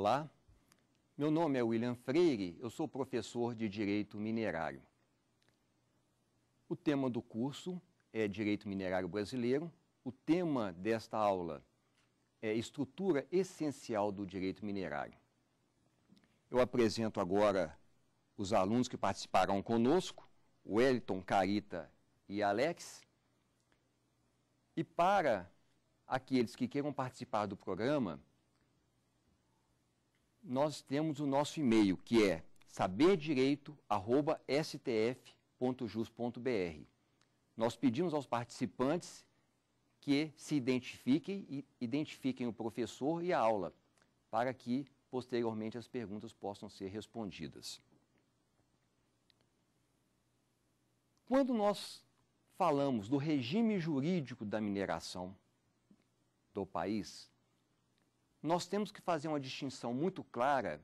Olá, meu nome é William Freire, eu sou professor de Direito Minerário. O tema do curso é Direito Minerário Brasileiro. O tema desta aula é Estrutura Essencial do Direito Minerário. Eu apresento agora os alunos que participarão conosco, Wellington, Carita e Alex. E para aqueles que queiram participar do programa, nós temos o nosso e-mail, que é saberdireito.stf.jus.br. Nós pedimos aos participantes que se identifiquem e identifiquem o professor e a aula, para que posteriormente as perguntas possam ser respondidas. Quando nós falamos do regime jurídico da mineração do país, nós temos que fazer uma distinção muito clara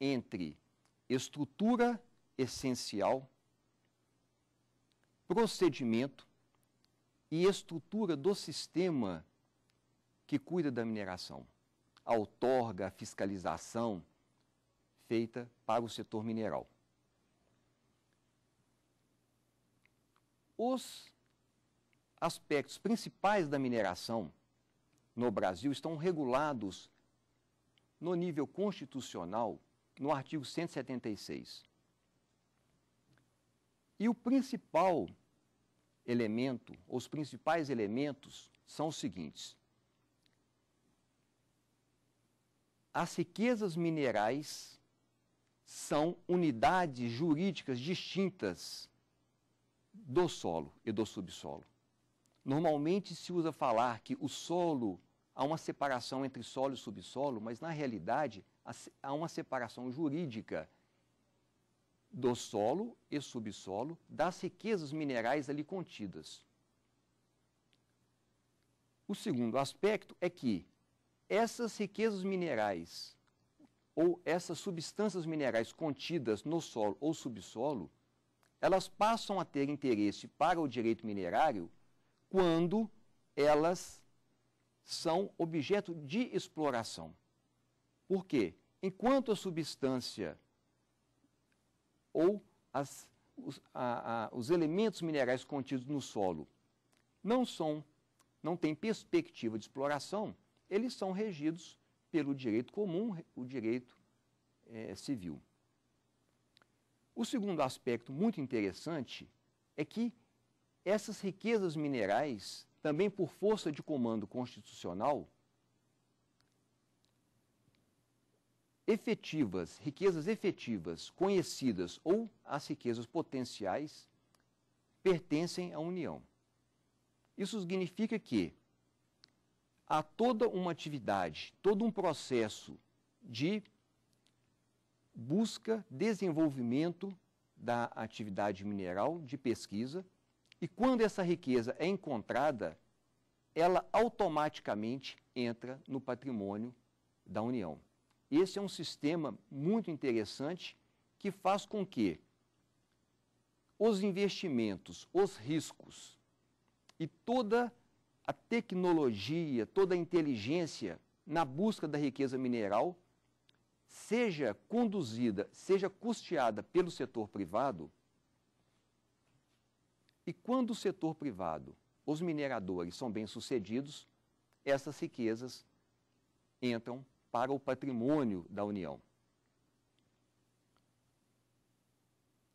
entre estrutura essencial, procedimento e estrutura do sistema que cuida da mineração, a outorga, a fiscalização feita para o setor mineral. Os aspectos principais da mineração no Brasil estão regulados no nível constitucional, no artigo 176. E o principal elemento, os principais elementos são os seguintes: as riquezas minerais são unidades jurídicas distintas do solo e do subsolo. Normalmente se usa falar que o solo há uma separação entre solo e subsolo, mas na realidade há uma separação jurídica do solo e subsolo das riquezas minerais ali contidas. O segundo aspecto é que essas riquezas minerais ou essas substâncias minerais contidas no solo ou subsolo, elas passam a ter interesse para o direito minerário quando elas são objeto de exploração. Por quê? Enquanto a substância ou as, os, a, a, os elementos minerais contidos no solo não são, não têm perspectiva de exploração, eles são regidos pelo direito comum, o direito é, civil. O segundo aspecto muito interessante é que essas riquezas minerais também por força de comando constitucional, efetivas, riquezas efetivas, conhecidas ou as riquezas potenciais, pertencem à União. Isso significa que há toda uma atividade, todo um processo de busca, desenvolvimento da atividade mineral, de pesquisa, e quando essa riqueza é encontrada, ela automaticamente entra no patrimônio da União. Esse é um sistema muito interessante que faz com que os investimentos, os riscos e toda a tecnologia, toda a inteligência na busca da riqueza mineral seja conduzida, seja custeada pelo setor privado e quando o setor privado, os mineradores, são bem-sucedidos, essas riquezas entram para o patrimônio da União.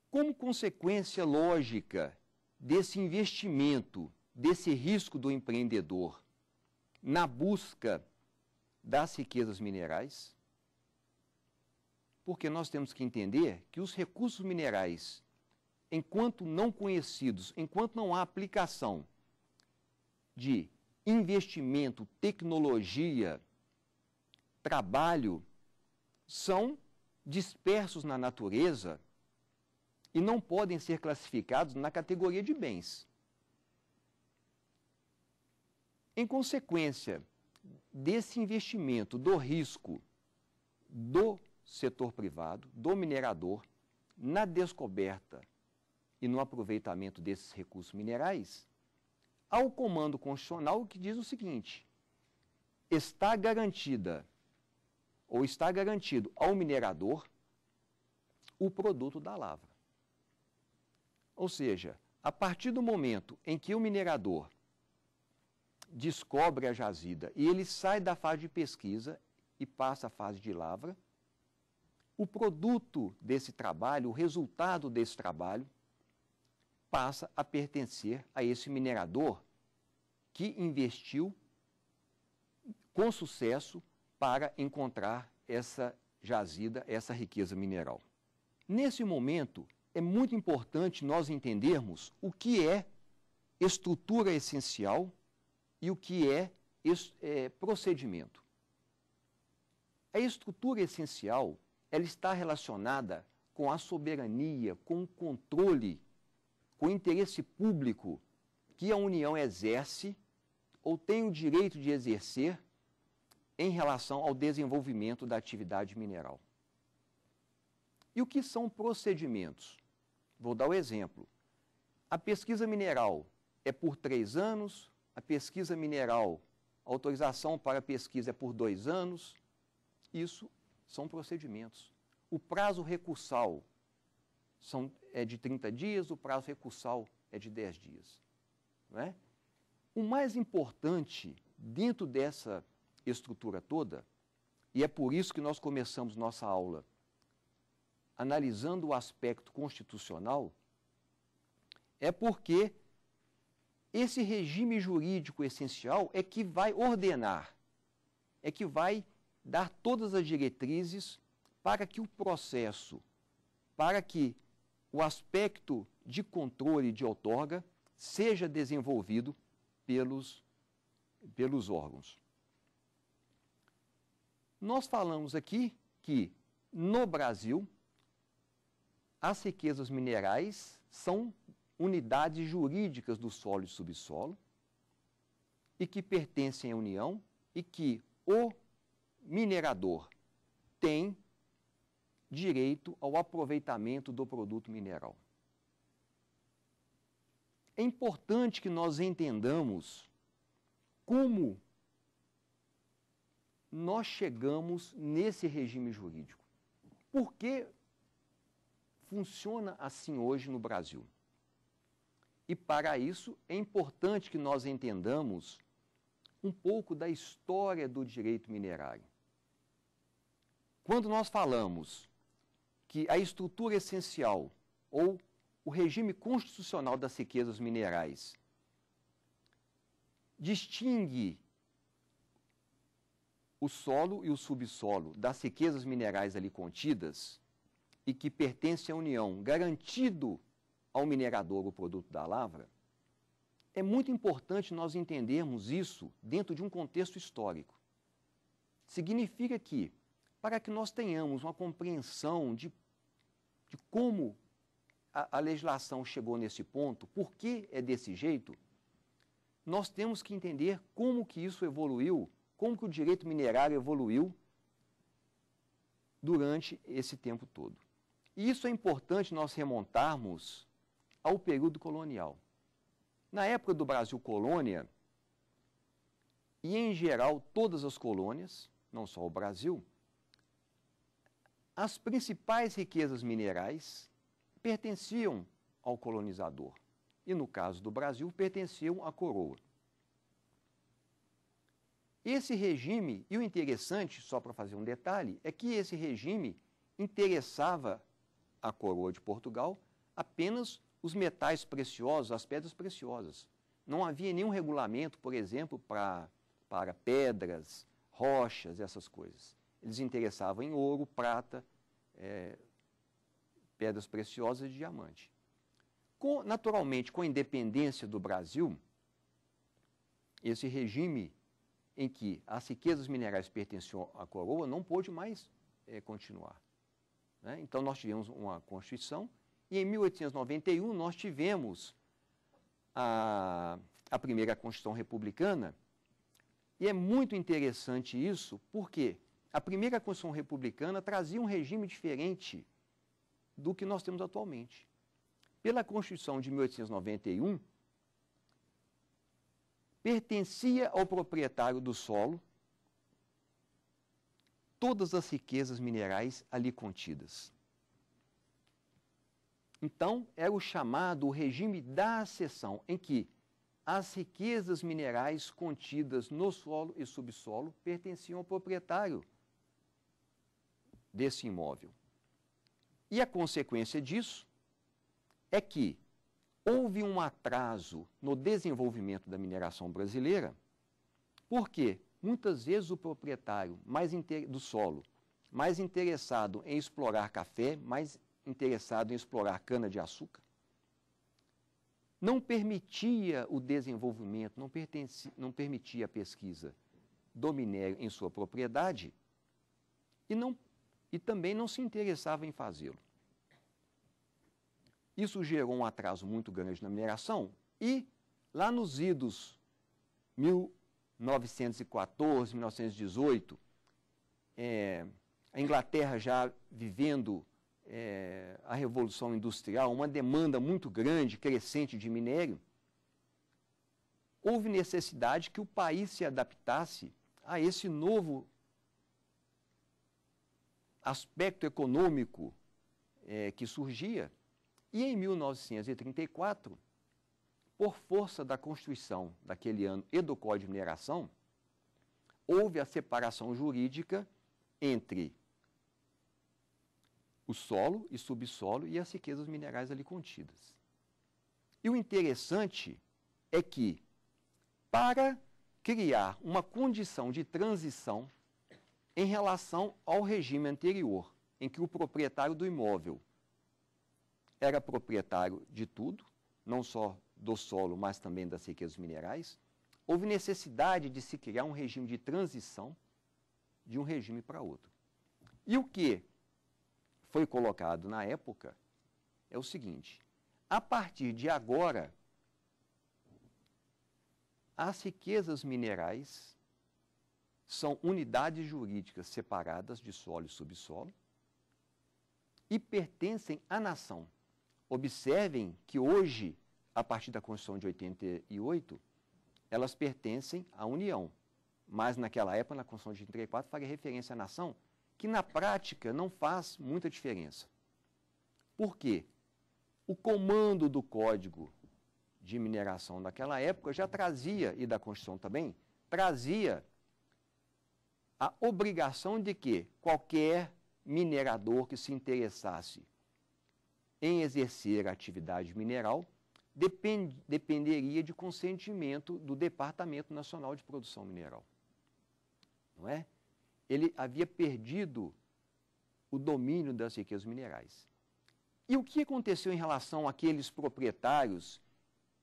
Como consequência lógica desse investimento, desse risco do empreendedor na busca das riquezas minerais, porque nós temos que entender que os recursos minerais enquanto não conhecidos, enquanto não há aplicação de investimento, tecnologia, trabalho, são dispersos na natureza e não podem ser classificados na categoria de bens. Em consequência desse investimento, do risco do setor privado, do minerador, na descoberta e no aproveitamento desses recursos minerais, há o comando constitucional que diz o seguinte: está garantida ou está garantido ao minerador o produto da lavra. Ou seja, a partir do momento em que o minerador descobre a jazida e ele sai da fase de pesquisa e passa à fase de lavra, o produto desse trabalho, o resultado desse trabalho, passa a pertencer a esse minerador que investiu com sucesso para encontrar essa jazida, essa riqueza mineral. Nesse momento, é muito importante nós entendermos o que é estrutura essencial e o que é, é procedimento. A estrutura essencial ela está relacionada com a soberania, com o controle o interesse público que a União exerce ou tem o direito de exercer em relação ao desenvolvimento da atividade mineral. E o que são procedimentos? Vou dar o um exemplo. A pesquisa mineral é por três anos, a pesquisa mineral, a autorização para pesquisa é por dois anos. Isso são procedimentos. O prazo recursal são é de 30 dias, o prazo recursal é de 10 dias. Não é? O mais importante dentro dessa estrutura toda, e é por isso que nós começamos nossa aula analisando o aspecto constitucional, é porque esse regime jurídico essencial é que vai ordenar, é que vai dar todas as diretrizes para que o processo, para que o aspecto de controle de outorga seja desenvolvido pelos, pelos órgãos. Nós falamos aqui que, no Brasil, as riquezas minerais são unidades jurídicas do solo e subsolo e que pertencem à União e que o minerador tem direito ao aproveitamento do produto mineral. É importante que nós entendamos como nós chegamos nesse regime jurídico. Por que funciona assim hoje no Brasil? E para isso é importante que nós entendamos um pouco da história do direito minerário. Quando nós falamos que a estrutura essencial ou o regime constitucional das riquezas minerais distingue o solo e o subsolo das riquezas minerais ali contidas e que pertence à União, garantido ao minerador o produto da lavra, é muito importante nós entendermos isso dentro de um contexto histórico. Significa que para que nós tenhamos uma compreensão de, de como a, a legislação chegou nesse ponto, por que é desse jeito, nós temos que entender como que isso evoluiu, como que o direito minerário evoluiu durante esse tempo todo. E isso é importante nós remontarmos ao período colonial. Na época do Brasil colônia, e em geral todas as colônias, não só o Brasil, as principais riquezas minerais pertenciam ao colonizador e, no caso do Brasil, pertenciam à coroa. Esse regime, e o interessante, só para fazer um detalhe, é que esse regime interessava à coroa de Portugal apenas os metais preciosos, as pedras preciosas. Não havia nenhum regulamento, por exemplo, para para pedras, rochas, essas coisas. Eles interessavam em ouro, prata, é, pedras preciosas e diamante. Com, naturalmente, com a independência do Brasil, esse regime em que as riquezas minerais pertenciam à coroa não pôde mais é, continuar. Né? Então, nós tivemos uma Constituição e, em 1891, nós tivemos a, a primeira Constituição Republicana. E é muito interessante isso, porque a primeira Constituição republicana trazia um regime diferente do que nós temos atualmente. Pela Constituição de 1891, pertencia ao proprietário do solo todas as riquezas minerais ali contidas. Então, era o chamado o regime da seção, em que as riquezas minerais contidas no solo e subsolo pertenciam ao proprietário desse imóvel. E a consequência disso é que houve um atraso no desenvolvimento da mineração brasileira, porque muitas vezes o proprietário mais do solo, mais interessado em explorar café, mais interessado em explorar cana-de-açúcar, não permitia o desenvolvimento, não, não permitia a pesquisa do minério em sua propriedade e não e também não se interessava em fazê-lo. Isso gerou um atraso muito grande na mineração e, lá nos idos 1914, 1918, é, a Inglaterra já vivendo é, a Revolução Industrial, uma demanda muito grande, crescente de minério, houve necessidade que o país se adaptasse a esse novo aspecto econômico é, que surgia. E em 1934, por força da Constituição daquele ano e do Código de Mineração, houve a separação jurídica entre o solo e subsolo e as riquezas minerais ali contidas. E o interessante é que, para criar uma condição de transição em relação ao regime anterior, em que o proprietário do imóvel era proprietário de tudo, não só do solo, mas também das riquezas minerais. Houve necessidade de se criar um regime de transição de um regime para outro. E o que foi colocado na época é o seguinte: a partir de agora, as riquezas minerais são unidades jurídicas separadas de solo e subsolo e pertencem à nação. Observem que hoje, a partir da Constituição de 88, elas pertencem à União. Mas naquela época, na Constituição de 34, faria referência à nação, que na prática não faz muita diferença. Por quê? O comando do Código de Mineração daquela época já trazia, e da Constituição também, trazia a obrigação de que qualquer minerador que se interessasse em exercer a atividade mineral depend, dependeria de consentimento do Departamento Nacional de Produção Mineral. Não é? Ele havia perdido o domínio das riquezas minerais. E o que aconteceu em relação àqueles proprietários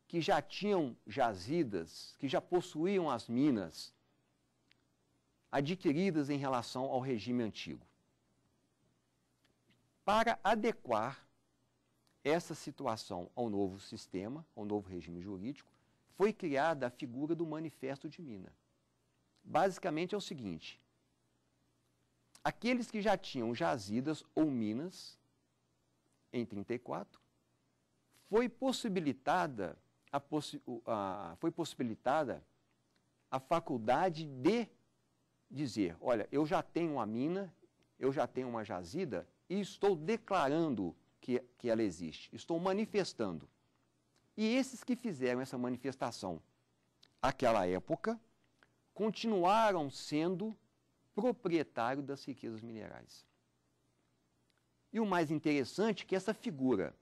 que já tinham jazidas, que já possuíam as minas adquiridas em relação ao regime antigo. Para adequar essa situação ao novo sistema, ao novo regime jurídico, foi criada a figura do Manifesto de Minas. Basicamente é o seguinte: aqueles que já tinham jazidas ou minas em 34 foi possibilitada a, possi a, foi possibilitada a faculdade de dizer: olha, eu já tenho uma mina, eu já tenho uma jazida e estou declarando que, que ela existe, estou manifestando. E esses que fizeram essa manifestação aquela época continuaram sendo proprietário das riquezas minerais. E o mais interessante é que essa figura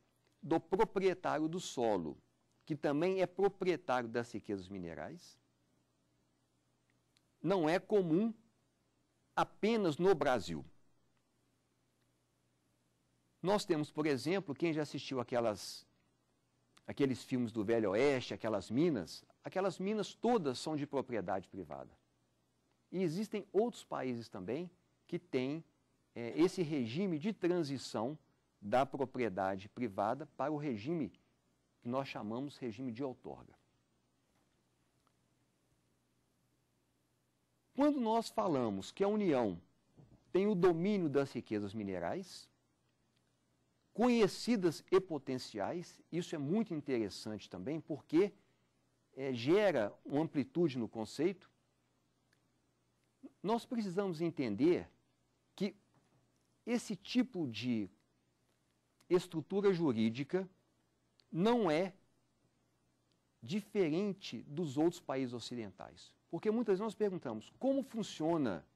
do proprietário do solo, que também é proprietário das riquezas minerais, não é comum apenas no Brasil. Nós temos, por exemplo, quem já assistiu aquelas, aqueles filmes do Velho Oeste, aquelas minas, aquelas minas todas são de propriedade privada. E existem outros países também que têm é, esse regime de transição da propriedade privada para o regime que nós chamamos regime de outorga. Quando nós falamos que a União tem o domínio das riquezas minerais, conhecidas e potenciais, isso é muito interessante também, porque é, gera uma amplitude no conceito. Nós precisamos entender que esse tipo de estrutura jurídica não é diferente dos outros países ocidentais. Porque muitas vezes nós perguntamos como funciona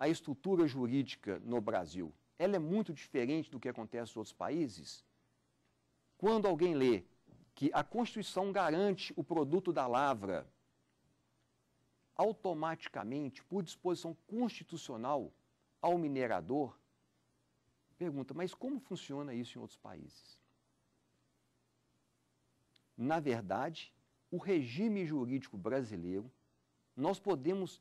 a estrutura jurídica no Brasil? Ela é muito diferente do que acontece nos outros países? Quando alguém lê que a Constituição garante o produto da lavra, automaticamente, por disposição constitucional, ao minerador, pergunta: mas como funciona isso em outros países? Na verdade, o regime jurídico brasileiro nós podemos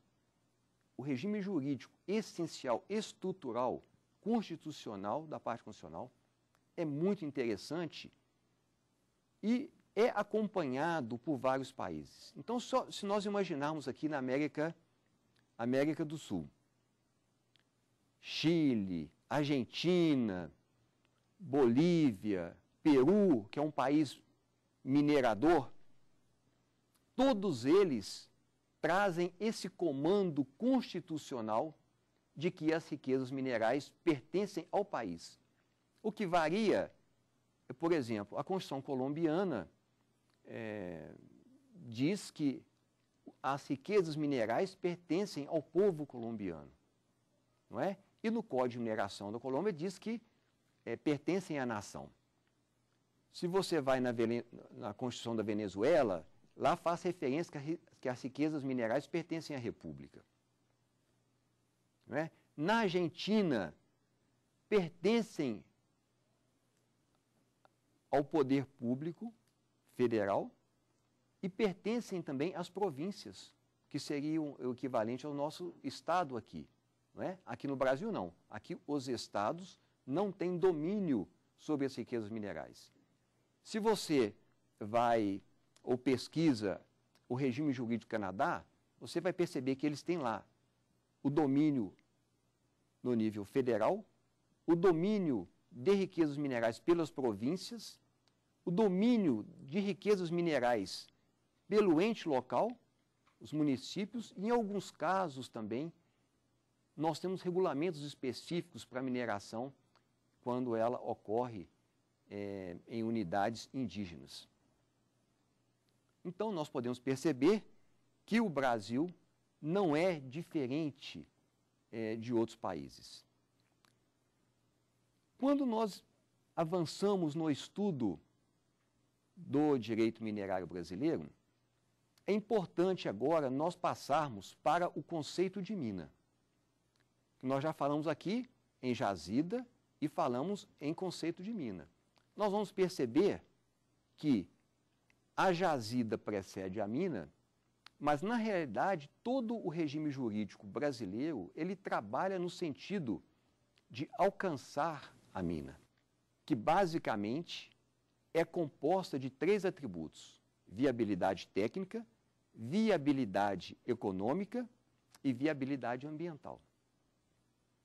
o regime jurídico essencial, estrutural, constitucional da parte constitucional é muito interessante e é acompanhado por vários países. Então, só se nós imaginarmos aqui na América, América do Sul, Chile, Argentina, Bolívia, Peru, que é um país minerador, todos eles trazem esse comando constitucional de que as riquezas minerais pertencem ao país. O que varia, é, por exemplo, a Constituição colombiana é, diz que as riquezas minerais pertencem ao povo colombiano, não é? E no Código de Mineração da Colômbia diz que é, pertencem à nação. Se você vai na, na Constituição da Venezuela, Lá faz referência que as riquezas minerais pertencem à República. Não é? Na Argentina, pertencem ao poder público federal e pertencem também às províncias, que seriam o equivalente ao nosso estado aqui. Não é? Aqui no Brasil, não. Aqui, os estados não têm domínio sobre as riquezas minerais. Se você vai ou pesquisa o regime jurídico do Canadá, você vai perceber que eles têm lá o domínio no nível federal, o domínio de riquezas minerais pelas províncias, o domínio de riquezas minerais pelo ente local, os municípios, e em alguns casos também nós temos regulamentos específicos para mineração quando ela ocorre é, em unidades indígenas. Então, nós podemos perceber que o Brasil não é diferente é, de outros países. Quando nós avançamos no estudo do direito minerário brasileiro, é importante agora nós passarmos para o conceito de mina. Nós já falamos aqui em jazida e falamos em conceito de mina. Nós vamos perceber que a jazida precede a mina, mas na realidade todo o regime jurídico brasileiro ele trabalha no sentido de alcançar a mina, que basicamente é composta de três atributos: viabilidade técnica, viabilidade econômica e viabilidade ambiental.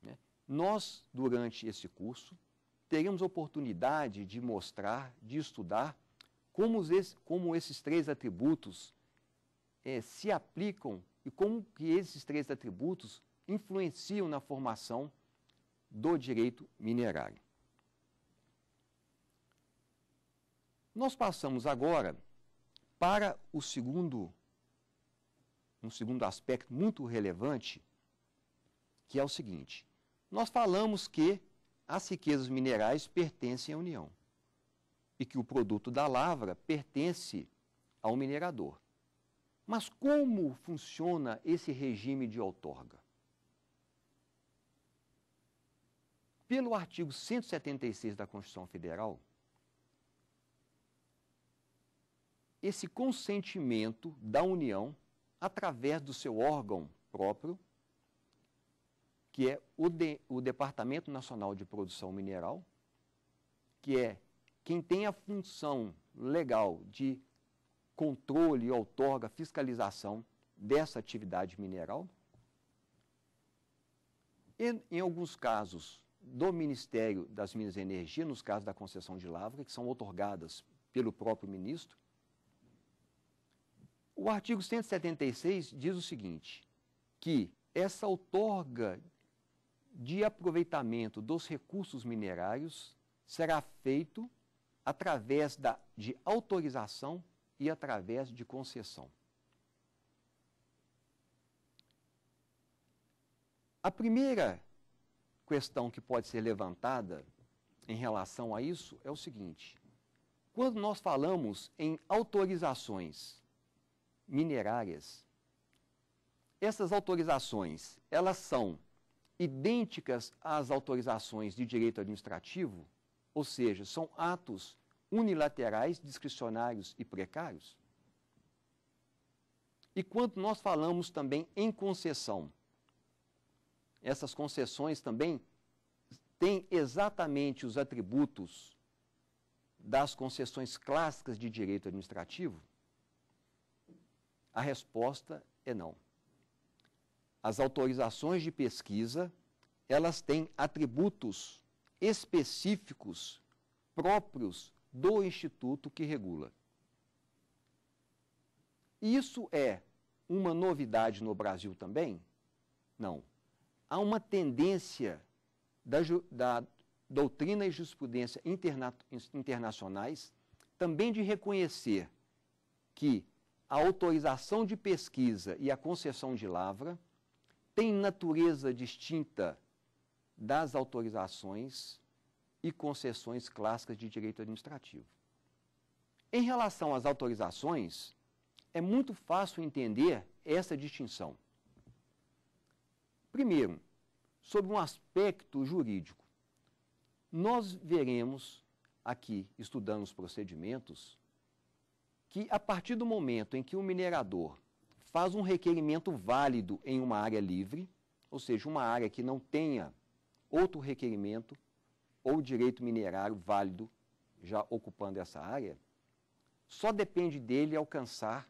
Né? Nós, durante esse curso, teremos oportunidade de mostrar, de estudar como, esse, como esses três atributos é, se aplicam e como que esses três atributos influenciam na formação do direito minerário. Nós passamos agora para o segundo, um segundo aspecto muito relevante, que é o seguinte: nós falamos que as riquezas minerais pertencem à União e que o produto da lavra pertence ao minerador. Mas como funciona esse regime de outorga? Pelo artigo 176 da Constituição Federal, esse consentimento da União, através do seu órgão próprio, que é o, de, o Departamento Nacional de Produção Mineral, que é quem tem a função legal de controle, outorga, fiscalização dessa atividade mineral. E, em alguns casos, do Ministério das Minas e Energia, nos casos da concessão de lavra, que são otorgadas pelo próprio ministro. O artigo 176 diz o seguinte, que essa outorga de aproveitamento dos recursos minerários será feito através da, de autorização e através de concessão. A primeira questão que pode ser levantada em relação a isso é o seguinte: quando nós falamos em autorizações minerárias, essas autorizações, elas são idênticas às autorizações de direito administrativo? Ou seja, são atos unilaterais, discricionários e precários. E quando nós falamos também em concessão, essas concessões também têm exatamente os atributos das concessões clássicas de direito administrativo? A resposta é não. As autorizações de pesquisa, elas têm atributos específicos próprios do instituto que regula. Isso é uma novidade no Brasil também? Não. Há uma tendência da, da doutrina e jurisprudência interna, internacionais também de reconhecer que a autorização de pesquisa e a concessão de lavra têm natureza distinta das autorizações e concessões clássicas de direito administrativo. Em relação às autorizações, é muito fácil entender essa distinção. Primeiro, sobre um aspecto jurídico. Nós veremos aqui, estudando os procedimentos, que a partir do momento em que o minerador faz um requerimento válido em uma área livre, ou seja, uma área que não tenha outro requerimento ou direito minerário válido já ocupando essa área, só depende dele alcançar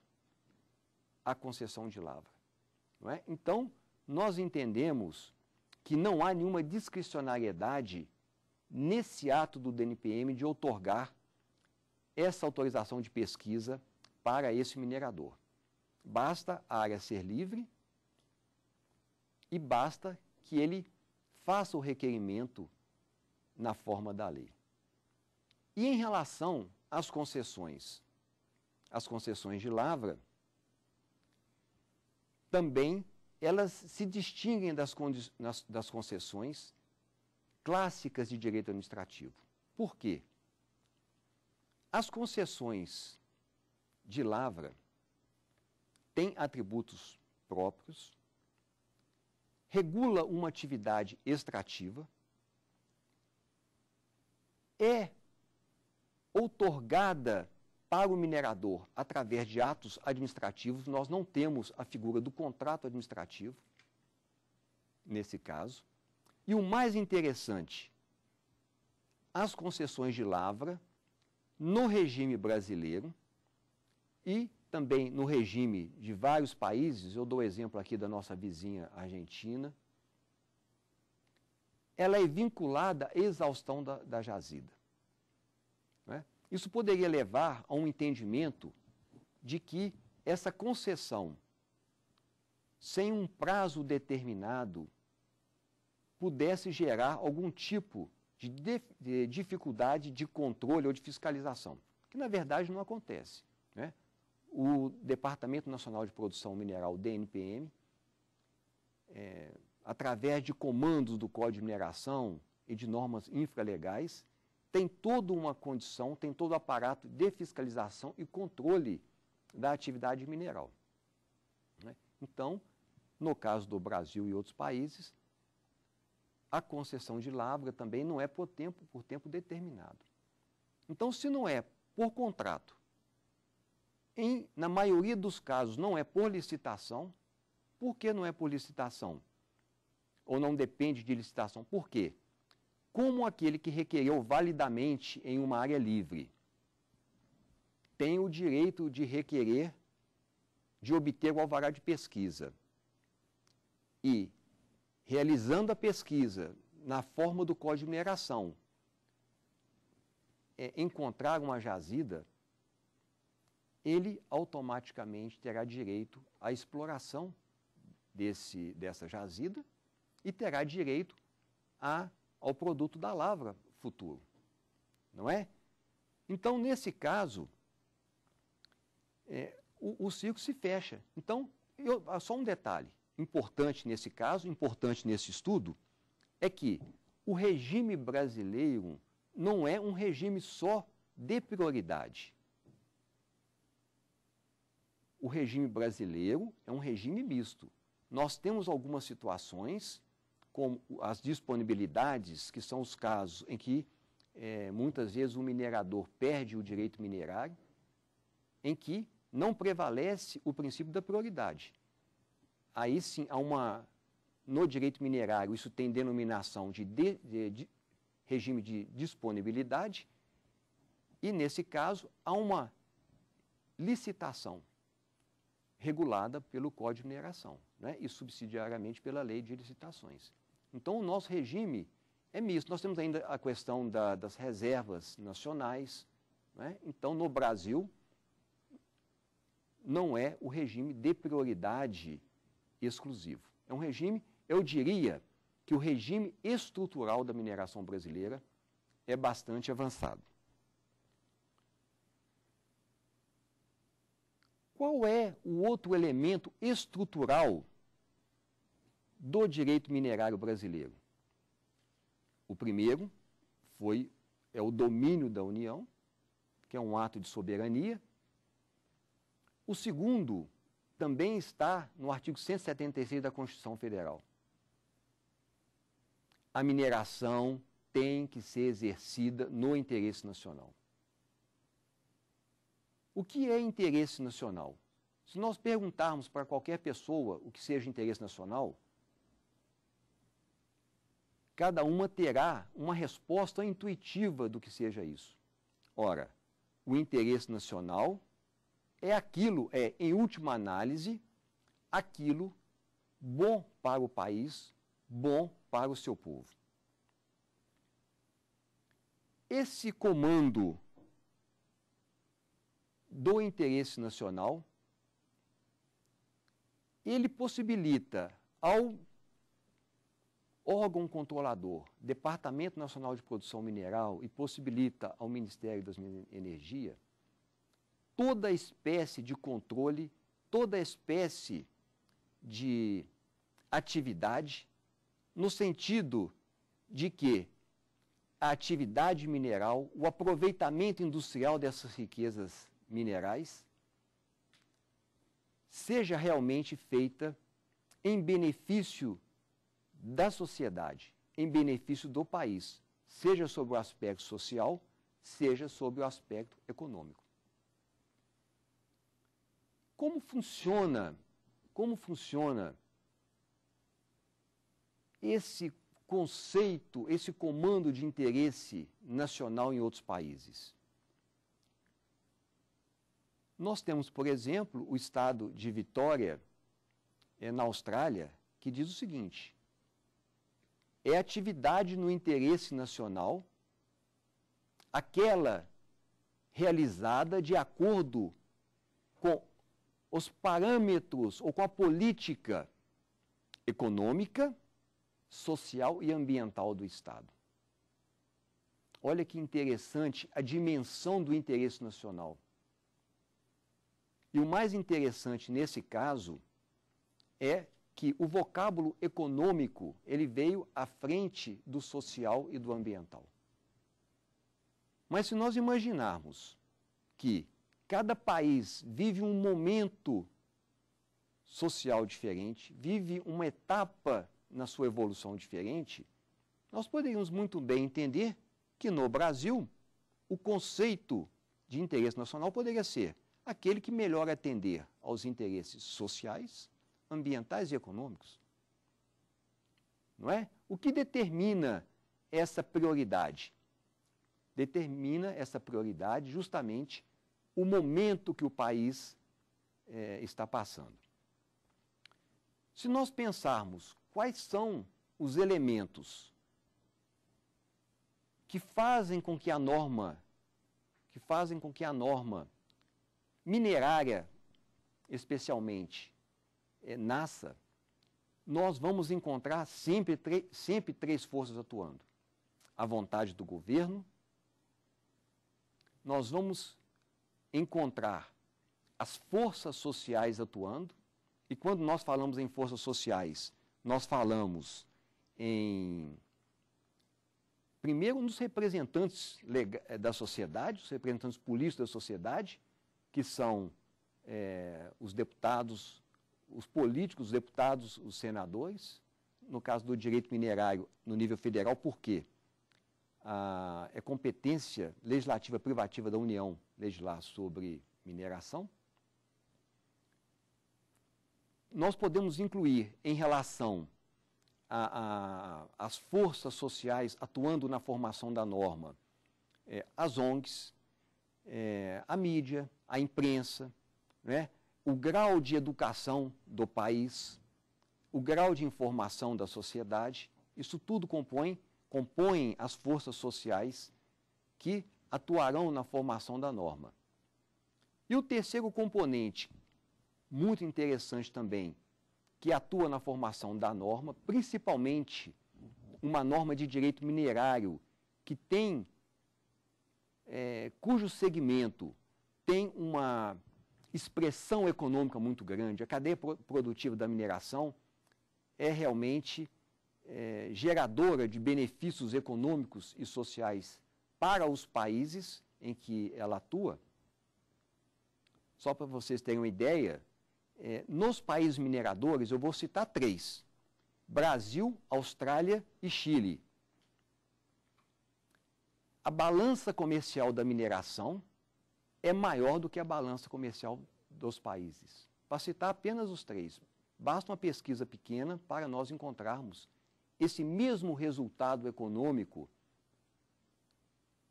a concessão de lavra. É? Então, nós entendemos que não há nenhuma discricionariedade nesse ato do DNPM de outorgar essa autorização de pesquisa para esse minerador. Basta a área ser livre e basta que ele faça o requerimento na forma da lei. E em relação às concessões, as concessões de lavra, também elas se distinguem das, das concessões clássicas de direito administrativo. Por quê? As concessões de lavra têm atributos próprios regula uma atividade extrativa, é outorgada para o minerador através de atos administrativos, nós não temos a figura do contrato administrativo, nesse caso. E o mais interessante, as concessões de lavra no regime brasileiro e também no regime de vários países, eu dou exemplo aqui da nossa vizinha Argentina, ela é vinculada à exaustão da, da jazida. Né? Isso poderia levar a um entendimento de que essa concessão, sem um prazo determinado, pudesse gerar algum tipo de, de, de dificuldade de controle ou de fiscalização, que na verdade não acontece. Né? o Departamento Nacional de Produção Mineral, DNPM, é, através de comandos do Código de Mineração e de normas infralegais, tem toda uma condição, tem todo o aparato de fiscalização e controle da atividade mineral. Né? Então, no caso do Brasil e outros países, a concessão de lavra também não é por tempo, por tempo determinado. Então, se não é por contrato, em, na maioria dos casos, não é por licitação. Por que não é por licitação? Ou não depende de licitação? Por quê? Como aquele que requereu validamente em uma área livre tem o direito de requerer, de obter o alvará de pesquisa. E, realizando a pesquisa na forma do Código de Mineração, é, encontrar uma jazida ele automaticamente terá direito à exploração desse, dessa jazida e terá direito a, ao produto da lavra futuro. Não é? Então, nesse caso, é, o, o ciclo se fecha. Então, eu, ah, só um detalhe importante nesse caso, importante nesse estudo, é que o regime brasileiro não é um regime só de prioridade o regime brasileiro é um regime misto. Nós temos algumas situações, como as disponibilidades, que são os casos em que é, muitas vezes o minerador perde o direito minerário, em que não prevalece o princípio da prioridade. Aí sim há uma. No direito minerário, isso tem denominação de, de, de, de regime de disponibilidade, e nesse caso há uma licitação regulada pelo Código de Mineração né, e subsidiariamente pela Lei de Licitações. Então, o nosso regime é misto. Nós temos ainda a questão da, das reservas nacionais. Né? Então, no Brasil, não é o regime de prioridade exclusivo. É um regime, eu diria, que o regime estrutural da mineração brasileira é bastante avançado. Qual é o outro elemento estrutural do direito minerário brasileiro? O primeiro foi é o domínio da União, que é um ato de soberania. O segundo também está no artigo 176 da Constituição Federal. A mineração tem que ser exercida no interesse nacional. O que é interesse nacional? Se nós perguntarmos para qualquer pessoa o que seja interesse nacional, cada uma terá uma resposta intuitiva do que seja isso. Ora, o interesse nacional é aquilo, é, em última análise, aquilo bom para o país, bom para o seu povo. Esse comando do interesse nacional, ele possibilita ao órgão controlador, Departamento Nacional de Produção Mineral, e possibilita ao Ministério das Minas e Energia, toda espécie de controle, toda espécie de atividade, no sentido de que a atividade mineral, o aproveitamento industrial dessas riquezas minerais seja realmente feita em benefício da sociedade, em benefício do país, seja sobre o aspecto social, seja sobre o aspecto econômico. Como funciona, como funciona esse conceito, esse comando de interesse nacional em outros países? Nós temos, por exemplo, o estado de Vitória, é, na Austrália, que diz o seguinte: é atividade no interesse nacional aquela realizada de acordo com os parâmetros ou com a política econômica, social e ambiental do Estado. Olha que interessante a dimensão do interesse nacional. E o mais interessante nesse caso é que o vocábulo econômico ele veio à frente do social e do ambiental. Mas se nós imaginarmos que cada país vive um momento social diferente, vive uma etapa na sua evolução diferente, nós poderíamos muito bem entender que no Brasil o conceito de interesse nacional poderia ser aquele que melhor atender aos interesses sociais, ambientais e econômicos. Não é? O que determina essa prioridade? Determina essa prioridade justamente o momento que o país é, está passando. Se nós pensarmos quais são os elementos que fazem com que a norma, que fazem com que a norma minerária, especialmente é, nós vamos encontrar sempre, sempre três forças atuando: a vontade do governo, nós vamos encontrar as forças sociais atuando, e quando nós falamos em forças sociais, nós falamos em primeiro nos representantes eh, da sociedade, os representantes políticos da sociedade, que são é, os deputados, os políticos, os deputados, os senadores. No caso do direito minerário, no nível federal, porque Ah, é competência legislativa privativa da União legislar sobre mineração. Nós podemos incluir em relação às forças sociais atuando na formação da norma, é, as ONGs, é, a mídia, a imprensa, né? o grau de educação do país, o grau de informação da sociedade, isso tudo compõe, compõe as forças sociais que atuarão na formação da norma. E o terceiro componente, muito interessante também, que atua na formação da norma, principalmente uma norma de direito minerário que tem é, cujo segmento tem uma expressão econômica muito grande. A cadeia produtiva da mineração é realmente é, geradora de benefícios econômicos e sociais para os países em que ela atua. Só para vocês terem uma ideia, é, nos países mineradores, eu vou citar três: Brasil, Austrália e Chile. A balança comercial da mineração é maior do que a balança comercial dos países. Para citar apenas os três, basta uma pesquisa pequena para nós encontrarmos esse mesmo resultado econômico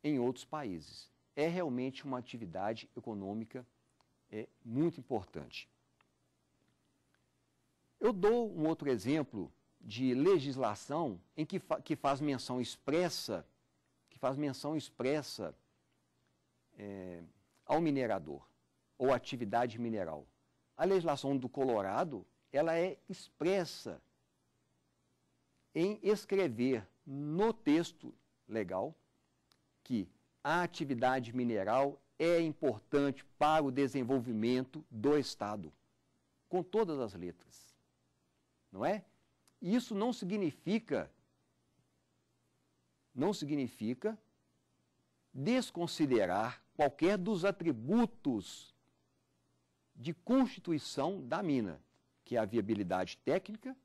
em outros países. É realmente uma atividade econômica é, muito importante. Eu dou um outro exemplo de legislação em que, fa que faz menção expressa, que faz menção expressa é, ao minerador ou atividade mineral. A legislação do Colorado, ela é expressa em escrever no texto legal que a atividade mineral é importante para o desenvolvimento do Estado, com todas as letras. Não é? Isso não significa não significa desconsiderar qualquer dos atributos de constituição da mina, que é a viabilidade técnica,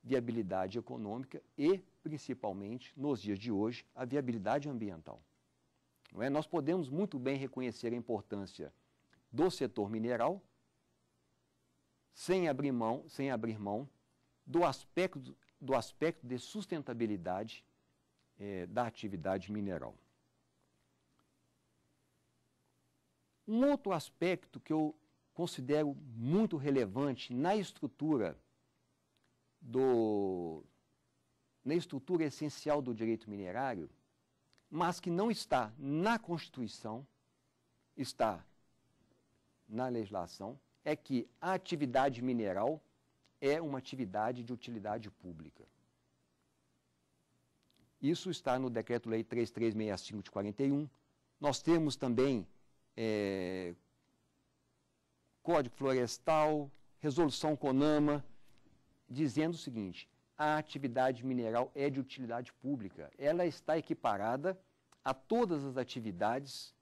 viabilidade econômica e, principalmente, nos dias de hoje, a viabilidade ambiental. Não é? Nós podemos muito bem reconhecer a importância do setor mineral sem abrir mão, sem abrir mão do aspecto do aspecto de sustentabilidade eh, da atividade mineral. Um outro aspecto que eu considero muito relevante na estrutura do na estrutura essencial do direito minerário, mas que não está na Constituição, está na legislação, é que a atividade mineral é uma atividade de utilidade pública. Isso está no Decreto-Lei 3365 de 41. Nós temos também é, Código Florestal, Resolução CONAMA, dizendo o seguinte, a atividade mineral é de utilidade pública. Ela está equiparada a todas as atividades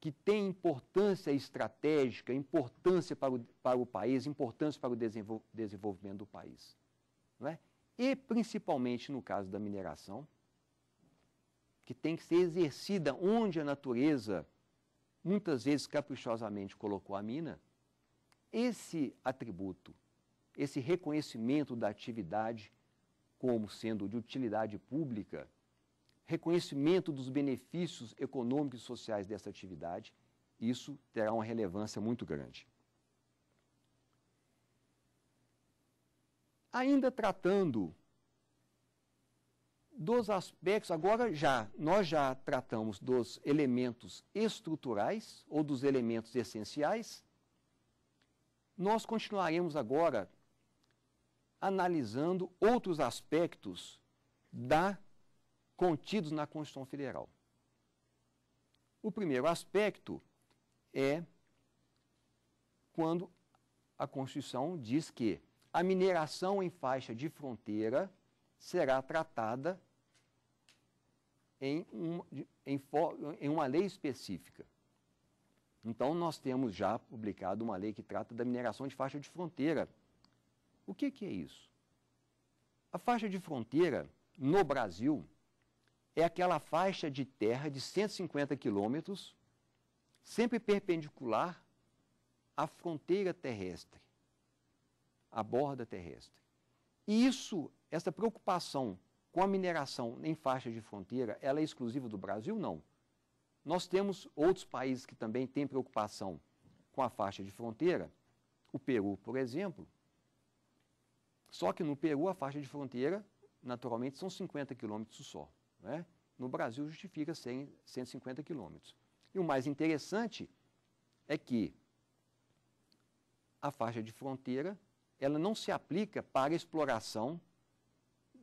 que têm importância estratégica, importância para o, para o país, importância para o desenvol, desenvolvimento do país. Não é? E, principalmente no caso da mineração, que tem que ser exercida onde a natureza, muitas vezes caprichosamente, colocou a mina, esse atributo, esse reconhecimento da atividade como sendo de utilidade pública, reconhecimento dos benefícios econômicos e sociais dessa atividade, isso terá uma relevância muito grande. Ainda tratando dos aspectos, agora já, nós já tratamos dos elementos estruturais ou dos elementos essenciais. Nós continuaremos agora analisando outros aspectos da contidos na Constituição Federal. O primeiro aspecto é quando a Constituição diz que a mineração em faixa de fronteira será tratada em, um, em, em uma lei específica. Então, nós temos já publicado uma lei que trata da mineração de faixa de fronteira. O que, que é isso? A faixa de fronteira, no Brasil, é aquela faixa de terra de 150 quilômetros, sempre perpendicular à fronteira terrestre, à borda terrestre. E isso, essa preocupação com a mineração em faixa de fronteira, ela é exclusiva do Brasil? Não. Nós temos outros países que também têm preocupação com a faixa de fronteira, o Peru, por exemplo. Só que no Peru a faixa de fronteira, naturalmente, são 50 quilômetros só. Né? No Brasil justifica 100, 150 quilômetros. E o mais interessante é que a faixa de fronteira ela não se aplica para exploração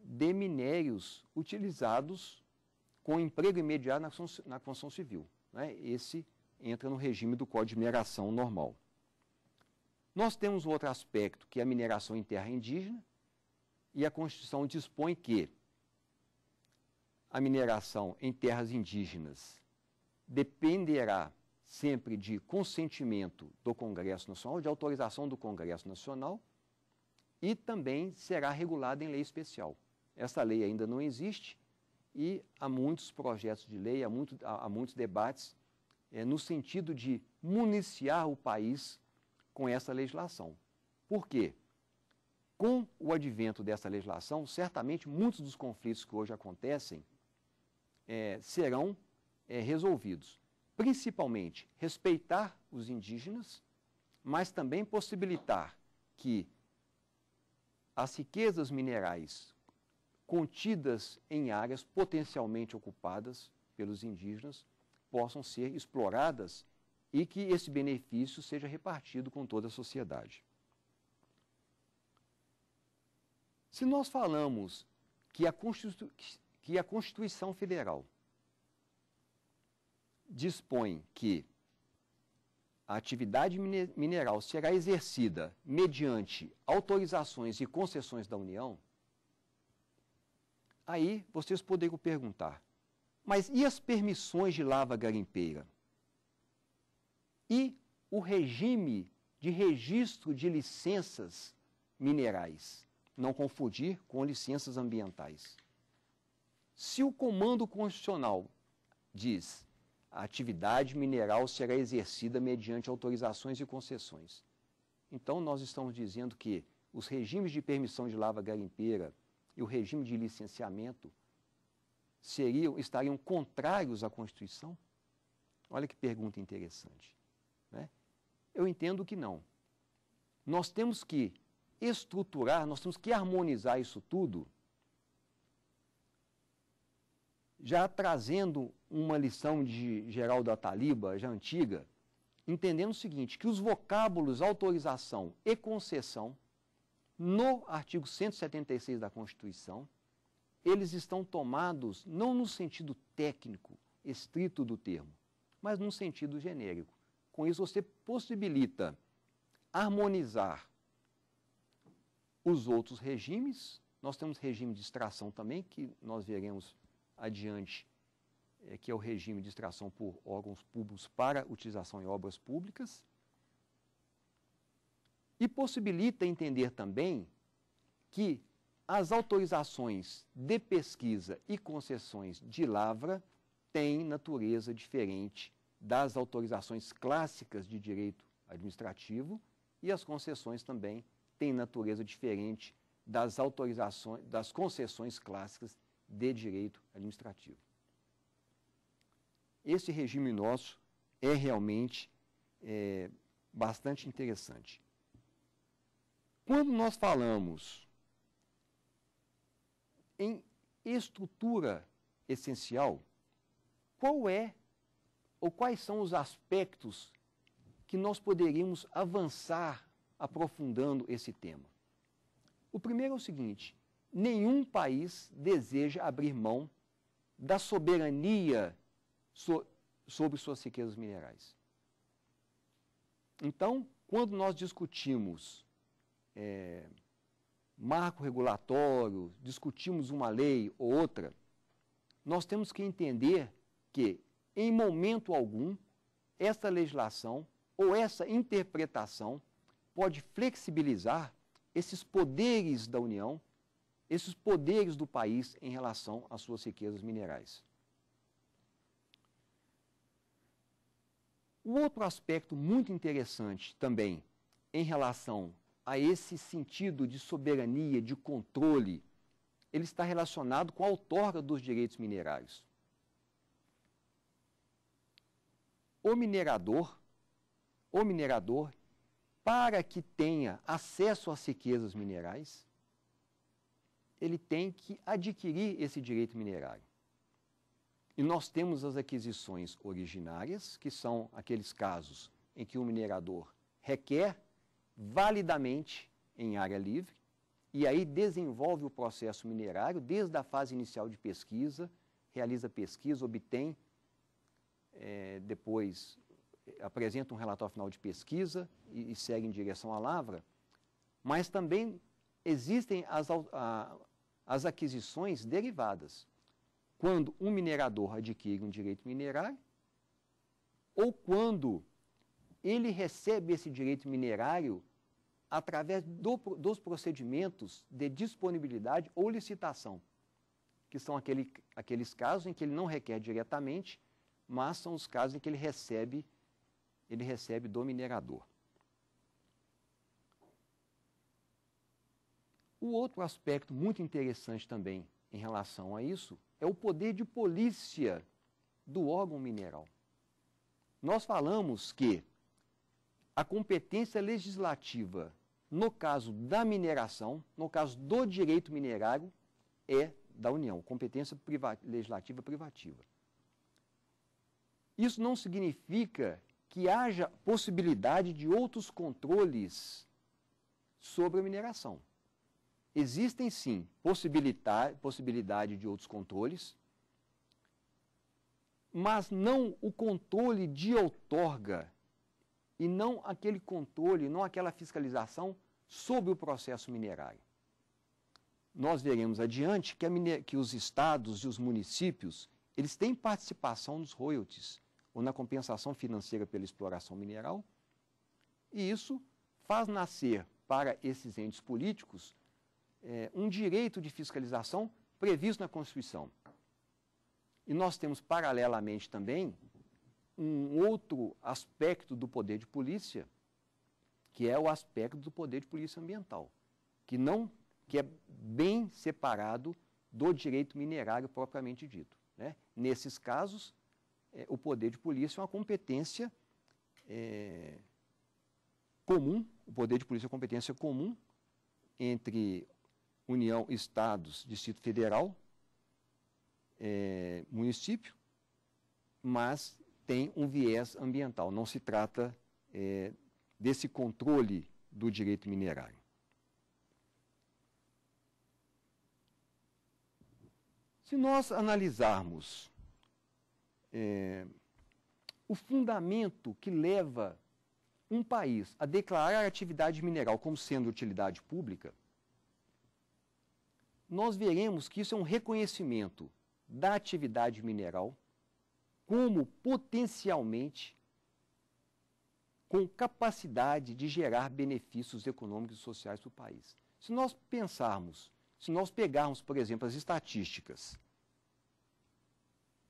de minérios utilizados com emprego imediato na construção, na função civil. Né? Esse entra no regime do Código de Mineração normal. Nós temos outro aspecto, que é a mineração em terra indígena, e a Constituição dispõe que a mineração em terras indígenas dependerá sempre de consentimento do Congresso Nacional, de autorização do Congresso Nacional, e também será regulada em lei especial. Essa lei ainda não existe e há muitos projetos de lei, há, muito, há, há muitos debates é, no sentido de municiar o país com essa legislação. Por quê? Com o advento dessa legislação, certamente muitos dos conflitos que hoje acontecem é, serão é, resolvidos. Principalmente respeitar os indígenas, mas também possibilitar que as riquezas minerais contidas em áreas potencialmente ocupadas pelos indígenas, possam ser exploradas e que esse benefício seja repartido com toda a sociedade. Se nós falamos que a, Constitu... que a Constituição Federal dispõe que a atividade mineral será exercida mediante autorizações e concessões da União, Aí vocês poderão perguntar, mas e as permissões de lava garimpeira? E o regime de registro de licenças minerais? Não confundir com licenças ambientais. Se o comando constitucional diz a atividade mineral será exercida mediante autorizações e concessões, então nós estamos dizendo que os regimes de permissão de lava garimpeira, e o regime de licenciamento seriam, estariam contrários à Constituição? Olha que pergunta interessante. Né? Eu entendo que não. Nós temos que estruturar, nós temos que harmonizar isso tudo, já trazendo uma lição de Geraldo Ataliba, já antiga, entendendo o seguinte, que os vocábulos autorização e concessão no artigo 176 da Constituição, eles estão tomados não no sentido técnico, estrito do termo, mas num sentido genérico. Com isso, você possibilita harmonizar os outros regimes. Nós temos regime de extração também, que nós veremos adiante, é, que é o regime de extração por órgãos públicos para utilização em obras públicas. E possibilita entender também que as autorizações de pesquisa e concessões de lavra têm natureza diferente das autorizações clássicas de direito administrativo e as concessões também têm natureza diferente das autorizações das concessões clássicas de direito administrativo. Esse regime nosso é realmente é, bastante interessante. Quando nós falamos em estrutura essencial, qual é ou quais são os aspectos que nós poderíamos avançar aprofundando esse tema? O primeiro é o seguinte: nenhum país deseja abrir mão da soberania so, sobre suas riquezas minerais. Então, quando nós discutimos é, marco regulatório, discutimos uma lei ou outra, nós temos que entender que, em momento algum, essa legislação ou essa interpretação pode flexibilizar esses poderes da União, esses poderes do país em relação às suas riquezas minerais. O outro aspecto muito interessante também em relação a esse sentido de soberania, de controle, ele está relacionado com a outorga dos direitos minerários. O minerador, o minerador, para que tenha acesso às riquezas minerais, ele tem que adquirir esse direito minerário. E nós temos as aquisições originárias, que são aqueles casos em que o minerador requer validamente em área livre, e aí desenvolve o processo minerário desde a fase inicial de pesquisa, realiza pesquisa, obtém, é, depois é, apresenta um relatório final de pesquisa e, e, segue em direção à lavra, mas também existem as, a, as aquisições derivadas. Quando um minerador adquire um direito minerário, ou quando ele recebe esse direito minerário através do, dos procedimentos de disponibilidade ou licitação, que são aquele, aqueles casos em que ele não requer diretamente, mas são os casos em que ele recebe, ele recebe do minerador. O outro aspecto muito interessante também em relação a isso é o poder de polícia do órgão mineral. Nós falamos que a competência legislativa no caso da mineração, no caso do direito minerário, é da União, competência priva legislativa privativa. Isso não significa que haja possibilidade de outros controles sobre a mineração. Existem sim possibilidade de outros controles, mas não o controle de outorga e não aquele controle, não aquela fiscalização sobre o processo minerário. Nós veremos adiante que, mine... que os estados e os municípios eles têm participação nos royalties ou na compensação financeira pela exploração mineral, e isso faz nascer para esses entes políticos é, um direito de fiscalização previsto na Constituição. E nós temos, paralelamente também, um outro aspecto do poder de polícia, que é o aspecto do poder de polícia ambiental, que não que é bem separado do direito minerário propriamente dito. Né? Nesses casos, é, o poder de polícia é uma competência é, comum, o poder de polícia é uma competência comum entre União, Estados, Distrito Federal, é, município, mas tem um viés ambiental. Não se trata é, desse controle do direito minerário. Se nós analisarmos é, o fundamento que leva um país a declarar a atividade mineral como sendo utilidade pública, nós veremos que isso é um reconhecimento da atividade mineral como potencialmente com capacidade de gerar benefícios econômicos e sociais para o país. Se nós pensarmos, se nós pegarmos, por exemplo, as estatísticas,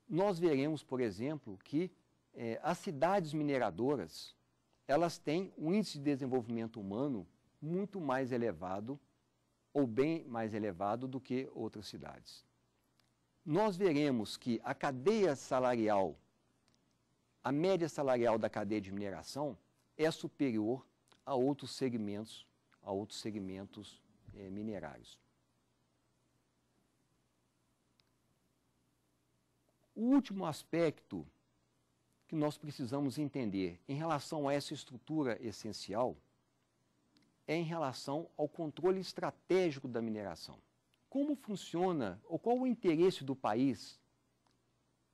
nós veremos, por exemplo, que eh, as cidades mineradoras elas têm um índice de desenvolvimento humano muito mais elevado ou bem mais elevado do que outras cidades nós veremos que a cadeia salarial, a média salarial da cadeia de mineração é superior a outros segmentos, a outros segmentos é, minerários. O último aspecto que nós precisamos entender em relação a essa estrutura essencial é em relação ao controle estratégico da mineração como funciona ou qual o interesse do país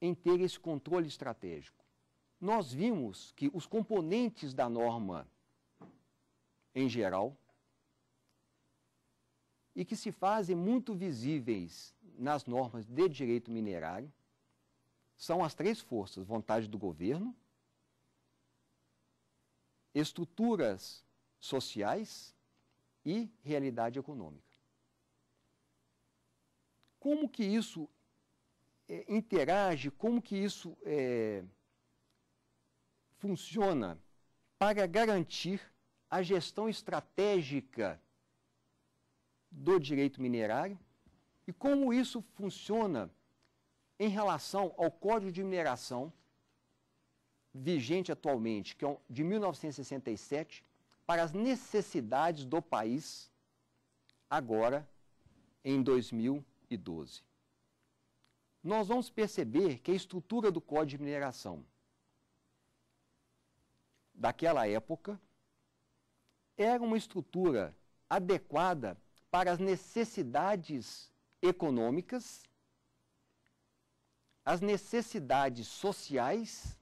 em ter esse controle estratégico. Nós vimos que os componentes da norma em geral e que se fazem muito visíveis nas normas de direito minerário são as três forças: vontade do governo, estruturas sociais e realidade econômica como que isso é, interage, como que isso é, funciona para garantir a gestão estratégica do direito minerário e como isso funciona em relação ao Código de Mineração vigente atualmente, que é de 1967, para as necessidades do país agora em 2020 e 12. Nós vamos perceber que a estrutura do Código de Mineração daquela época era uma estrutura adequada para as necessidades econômicas, as necessidades sociais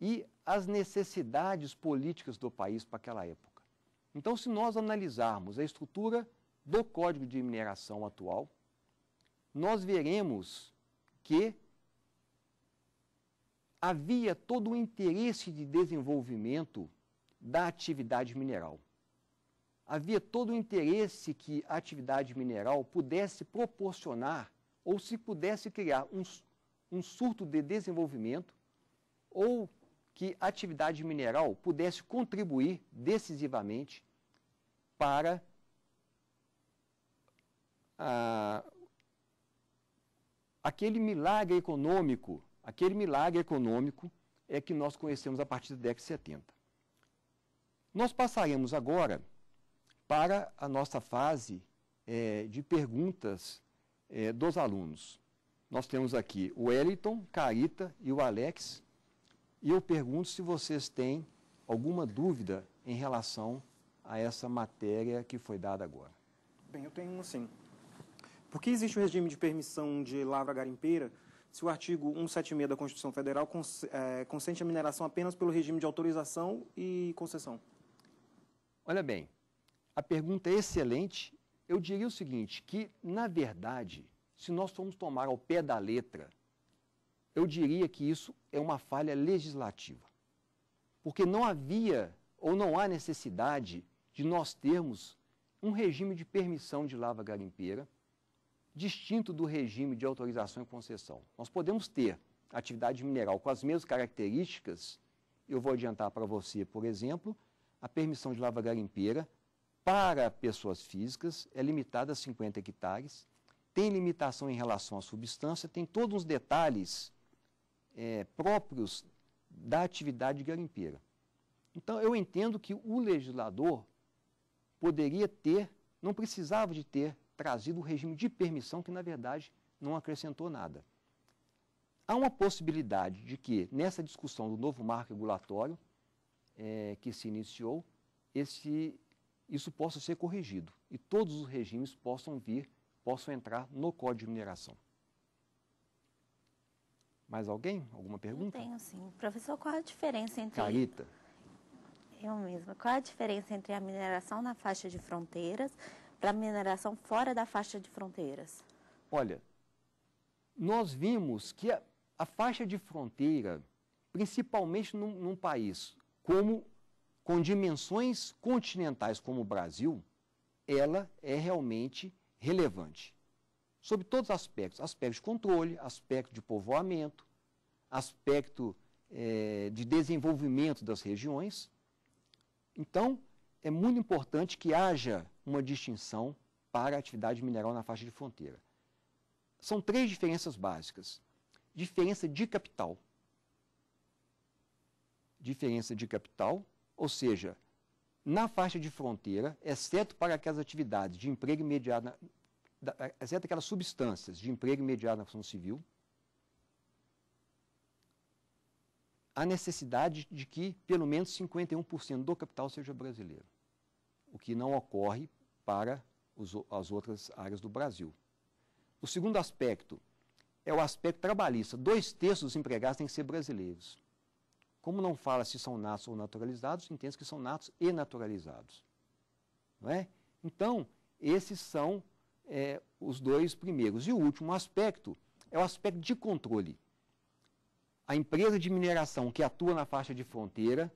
e as necessidades políticas do país para aquela época. Então, se nós analisarmos a estrutura do Código de Mineração atual, nós veremos que havia todo o interesse de desenvolvimento da atividade mineral. Havia todo o interesse que a atividade mineral pudesse proporcionar ou se pudesse criar um, um surto de desenvolvimento ou que a atividade mineral pudesse contribuir decisivamente para ah, aquele milagre econômico, aquele milagre econômico é que nós conhecemos a partir da década de 70. Nós passaremos agora para a nossa fase é, de perguntas é, dos alunos. Nós temos aqui o Eliton, Carita e o Alex. E eu pergunto se vocês têm alguma dúvida em relação a essa matéria que foi dada agora. Bem, eu tenho uma sim. Por que existe o regime de permissão de lavra garimpeira se o artigo 176 da Constituição Federal cons é, consente a mineração apenas pelo regime de autorização e concessão? Olha bem, a pergunta é excelente. Eu diria o seguinte, que, na verdade, se nós formos tomar ao pé da letra, eu diria que isso é uma falha legislativa. Porque não havia ou não há necessidade de nós termos um regime de permissão de lava garimpeira distinto do regime de autorização e concessão. Nós podemos ter atividade mineral com as mesmas características, eu vou adiantar para você, por exemplo, a permissão de lava garimpeira para pessoas físicas é limitada a 50 hectares, tem limitação em relação à substância, tem todos os detalhes é, próprios da atividade garimpeira. Então, eu entendo que o legislador poderia ter, não precisava de ter trazido o regime de permissão, que na verdade não acrescentou nada. Há uma possibilidade de que, nessa discussão do novo marco regulatório é, que se iniciou, esse, isso possa ser corrigido e todos os regimes possam vir, possam entrar no Código de Mineração. Mais alguém? Alguma pergunta? Eu tenho sim. Professor, qual a diferença entre. Carita. Eu mesma. Qual a diferença entre a mineração na faixa de fronteiras para mineração fora da faixa de fronteiras? Olha, nós vimos que a, a faixa de fronteira, principalmente num, num país como com dimensões continentais como o Brasil, ela é realmente relevante. Sobre todos os aspectos, aspecto de controle, aspecto de povoamento, aspecto é, de desenvolvimento das regiões. Então, é muito importante que haja uma distinção para a atividade mineral na faixa de fronteira. São três diferenças básicas. Diferença de capital. Diferença de capital, ou seja, na faixa de fronteira, exceto para aquelas atividades de emprego imediato, é, exceto aquelas substâncias de emprego imediato na função civil, a necessidade de que pelo menos 51% do capital seja brasileiro o que não ocorre para os, as outras áreas do Brasil. O segundo aspecto é o aspecto trabalhista. Dois terços dos empregados têm que ser brasileiros. Como não fala se são natos ou naturalizados, entende que são natos e naturalizados. Não é? Então, esses são é, os dois primeiros. E o último aspecto é o aspecto de controle. A empresa de mineração que atua na faixa de fronteira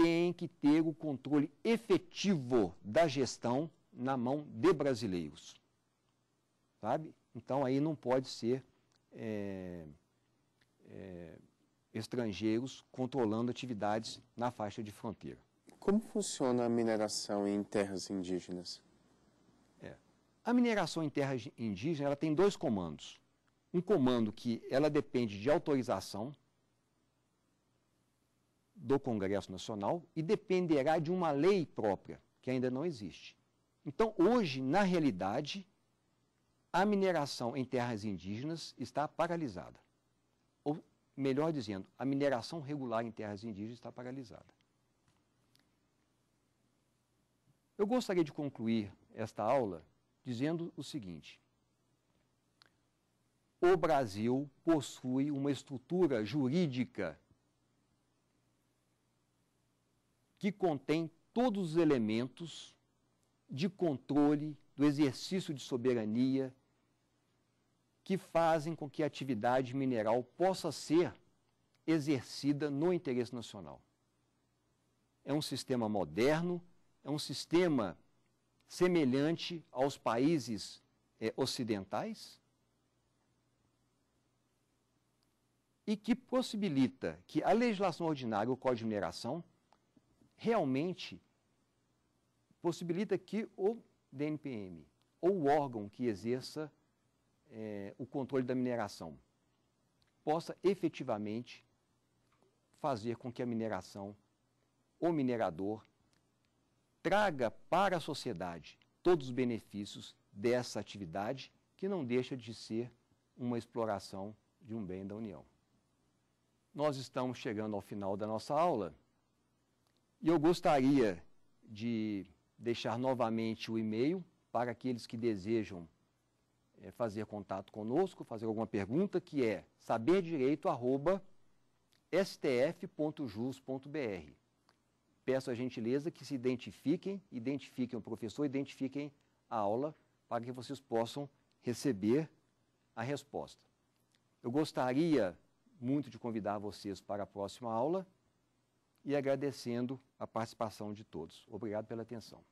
tem que ter o controle efetivo da gestão na mão de brasileiros. Sabe? Então aí não pode ser é, é, estrangeiros controlando atividades na faixa de fronteira. Como funciona a mineração em terras indígenas? É. A mineração em terras indígenas ela tem dois comandos. Um comando que ela depende de autorização, do Congresso Nacional e dependerá de uma lei própria, que ainda não existe. Então, hoje, na realidade, a mineração em terras indígenas está paralisada. Ou, melhor dizendo, a mineração regular em terras indígenas está paralisada. Eu gostaria de concluir esta aula dizendo o seguinte: o Brasil possui uma estrutura jurídica que contém todos os elementos de controle, do exercício de soberania, que fazem com que a atividade mineral possa ser exercida no interesse nacional. É um sistema moderno, é um sistema semelhante aos países é, ocidentais e que possibilita que a legislação ordinária, o Código de Mineração, realmente possibilita que o DNPM ou o órgão que exerça é, o controle da mineração possa efetivamente fazer com que a mineração, o minerador, traga para a sociedade todos os benefícios dessa atividade que não deixa de ser uma exploração de um bem da União. Nós estamos chegando ao final da nossa aula. E eu gostaria de deixar novamente o e-mail para aqueles que desejam eh, fazer contato conosco, fazer alguma pergunta, que é saberdireito.stf.jus.br. Peço a gentileza que se identifiquem, identifiquem o professor, identifiquem a aula, para que vocês possam receber a resposta. Eu gostaria muito de convidar vocês para a próxima aula e agradecendo a participação de todos. Obrigado pela atenção.